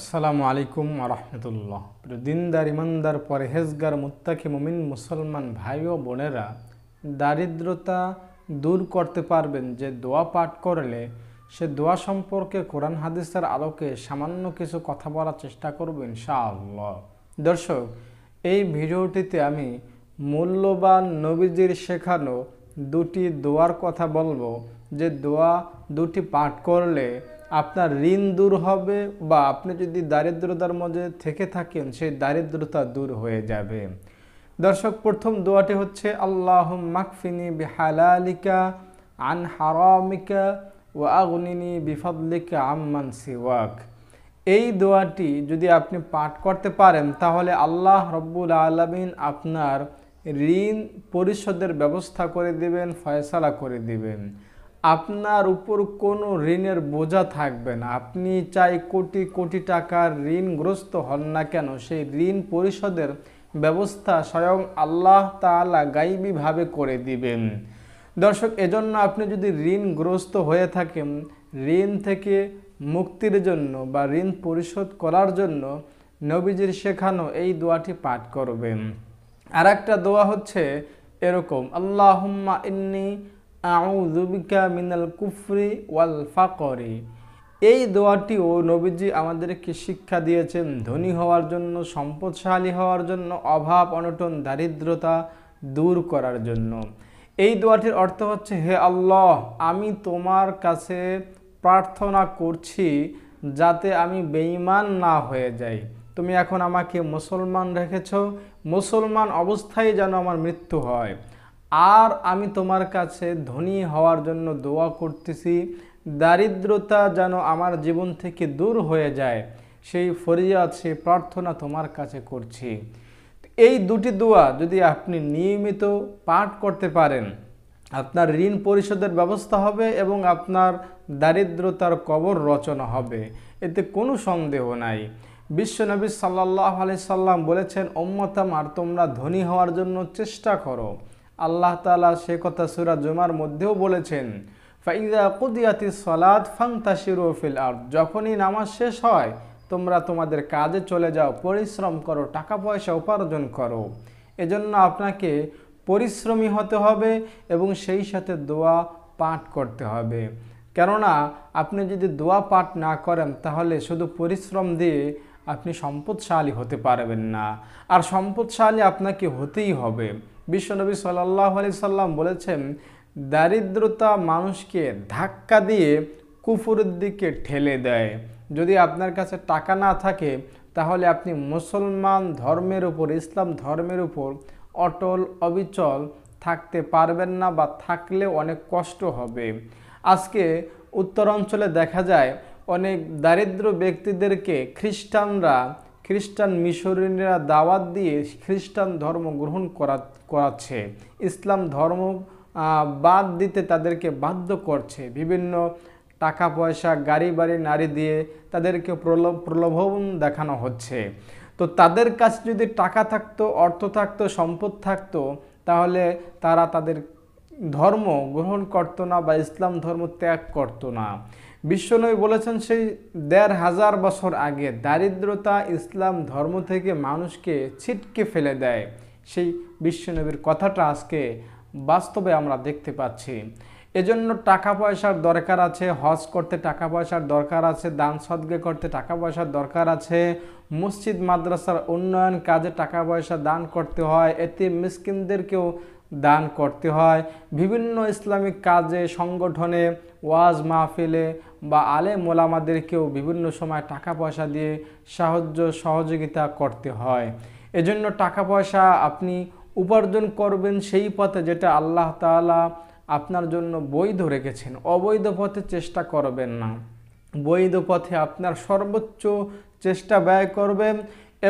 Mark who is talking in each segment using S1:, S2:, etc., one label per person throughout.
S1: আসসালামু আলাইকুম আরহামদুল্লাহ প্রিয় দিনদার ইমানদার পরহেজগার মুত্তাকি মুমিন মুসলমান ভাই ও বোনেরা দারিদ্রতা দূর করতে পারবেন যে দোয়া পাঠ করলে সে দোয়া সম্পর্কে কোরআন হাদিসের আলোকে সামান্য কিছু কথা বলার চেষ্টা করব ইনশাআল্লাহ দর্শক এই ভিডিওটিতে আমি মূল্যবান নবীজির শেখানো দুটি দোয়ার কথা বলবো যে দোয়া দুটি পাঠ করলে আপনার ঋণ দূর হবে বা আপনি যদি দারিদ্রতার মধ্যে থেকে থাকেন সেই দারিদ্রতা দূর হয়ে যাবে দর্শক প্রথম দোয়াটি হচ্ছে আল্লাহ মাকফিনি হালালিকা আন হারামিকা ও আগুনিনি বিফদলিকা আম্মান সিওয়াক এই দোয়াটি যদি আপনি পাঠ করতে পারেন তাহলে আল্লাহ রব্বুল আলমিন আপনার ঋণ পরিশোধের ব্যবস্থা করে দিবেন ফয়সালা করে দিবেন আপনার উপর কোনো ঋণের বোঝা থাকবে না আপনি চাই কোটি কোটি টাকার ঋণগ্রস্ত হন না কেন সেই ঋণ পরিশোধের ব্যবস্থা স্বয়ং আল্লাহ তালা গাইবিভাবে করে দিবেন দর্শক এজন্য আপনি যদি ঋণগ্রস্ত হয়ে থাকেন ঋণ থেকে মুক্তির জন্য বা ঋণ পরিশোধ করার জন্য নবীজির শেখানো এই দোয়াটি পাঠ করবেন আর একটা দোয়া হচ্ছে এরকম আল্লাহ ইন্নি আউজুবিকা মিনাল কুফরি ওয়াল ফাকরি এই দোয়াটিও নবীজি আমাদেরকে শিক্ষা দিয়েছেন ধনী হওয়ার জন্য সম্পদশালী হওয়ার জন্য অভাব অনটন দারিদ্রতা দূর করার জন্য এই দোয়াটির অর্থ হচ্ছে হে আল্লাহ আমি তোমার কাছে প্রার্থনা করছি যাতে আমি বেঈমান না হয়ে যাই তুমি এখন আমাকে মুসলমান রেখেছ মুসলমান অবস্থায় যেন আমার মৃত্যু হয় আর আমি তোমার কাছে ধনী হওয়ার জন্য দোয়া করতেছি দারিদ্রতা যেন আমার জীবন থেকে দূর হয়ে যায় সেই ফরিয়াদ সেই প্রার্থনা তোমার কাছে করছি এই দুটি দোয়া যদি আপনি নিয়মিত পাঠ করতে পারেন আপনার ঋণ পরিশোধের ব্যবস্থা হবে এবং আপনার দারিদ্রতার কবর রচনা হবে এতে কোনো সন্দেহ নাই বিশ্বনবী সাল্লাহ আলি সাল্লাম বলেছেন আর তোমরা ধনী হওয়ার জন্য চেষ্টা করো আল্লাহ তালা সে কথা সুরা জুমার মধ্যেও বলেছেন ফাইদা কুদিয়াতি সলাদ ফাংতাশিরু ফিল আর যখনই নামাজ শেষ হয় তোমরা তোমাদের কাজে চলে যাও পরিশ্রম করো টাকা পয়সা উপার্জন করো এজন্য আপনাকে পরিশ্রমী হতে হবে এবং সেই সাথে দোয়া পাঠ করতে হবে কেননা আপনি যদি দোয়া পাঠ না করেন তাহলে শুধু পরিশ্রম দিয়ে আপনি সম্পদশালী হতে পারবেন না আর সম্পদশালী আপনাকে হতেই হবে বিশ্বনবী সাল্লাহ আলি সাল্লাম বলেছেন দারিদ্রতা মানুষকে ধাক্কা দিয়ে কুফুরের দিকে ঠেলে দেয় যদি আপনার কাছে টাকা না থাকে তাহলে আপনি মুসলমান ধর্মের উপর ইসলাম ধর্মের উপর অটল অবিচল থাকতে পারবেন না বা থাকলে অনেক কষ্ট হবে আজকে উত্তরাঞ্চলে দেখা যায় অনেক দারিদ্র ব্যক্তিদেরকে খ্রিস্টানরা খ্রিস্টান মিশরীরা দাওয়াত দিয়ে খ্রিস্টান ধর্ম গ্রহণ করা করাচ্ছে ইসলাম ধর্ম বাদ দিতে তাদেরকে বাধ্য করছে বিভিন্ন টাকা পয়সা গাড়ি বাড়ি নারী দিয়ে তাদেরকে প্রলোভ প্রলোভন দেখানো হচ্ছে তো তাদের কাছে যদি টাকা থাকতো অর্থ থাকতো সম্পদ থাকতো তাহলে তারা তাদের ধর্ম গ্রহণ করত না বা ইসলাম ধর্ম ত্যাগ করত না বিশ্বনবী বলেছেন সেই দেড় হাজার বছর আগে দারিদ্রতা ইসলাম ধর্ম থেকে মানুষকে ছিটকে ফেলে দেয় সেই বিশ্বনবীর কথাটা আজকে বাস্তবে আমরা দেখতে পাচ্ছি এজন্য টাকা পয়সার দরকার আছে হজ করতে টাকা পয়সার দরকার আছে দান সদ্গে করতে টাকা পয়সার দরকার আছে মসজিদ মাদ্রাসার উন্নয়ন কাজে টাকা পয়সা দান করতে হয় এতে মিসকিনদেরকেও দান করতে হয় বিভিন্ন ইসলামিক কাজে সংগঠনে ওয়াজ মাহফিলে বা আলে মোলামাদেরকেও বিভিন্ন সময় টাকা পয়সা দিয়ে সাহায্য সহযোগিতা করতে হয় এজন্য টাকা পয়সা আপনি উপার্জন করবেন সেই পথে যেটা আল্লাহ তালা আপনার জন্য বৈধ রেখেছেন অবৈধ পথে চেষ্টা করবেন না বৈধ পথে আপনার সর্বোচ্চ চেষ্টা ব্যয় করবেন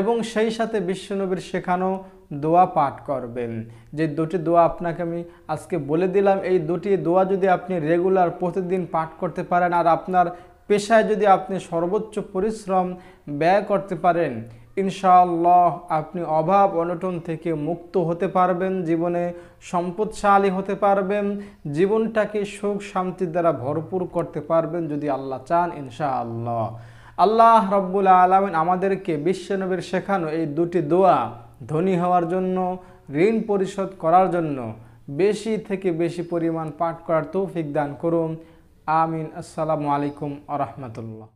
S1: এবং সেই সাথে বিশ্বনবীর শেখানো দোয়া পাঠ করবেন যে দুটি দোয়া আপনাকে আমি আজকে বলে দিলাম এই দুটি দোয়া যদি আপনি রেগুলার প্রতিদিন পাঠ করতে পারেন আর আপনার পেশায় যদি আপনি সর্বোচ্চ পরিশ্রম ব্যয় করতে পারেন ইনশাআল্লাহ আপনি অভাব অনটন থেকে মুক্ত হতে পারবেন জীবনে সম্পদশালী হতে পারবেন জীবনটাকে সুখ শান্তির দ্বারা ভরপুর করতে পারবেন যদি আল্লাহ চান ইনশাআল্লাহ আল্লাহ রব্বুল আলমিন আমাদেরকে বিশ্বনবীর শেখানো এই দুটি দোয়া ধনী হওয়ার জন্য ঋণ পরিশোধ করার জন্য বেশি থেকে বেশি পরিমাণ পাঠ করার তৌফিক দান করুন আমিন আসসালামু আলাইকুম আ রহমতুল্লাহ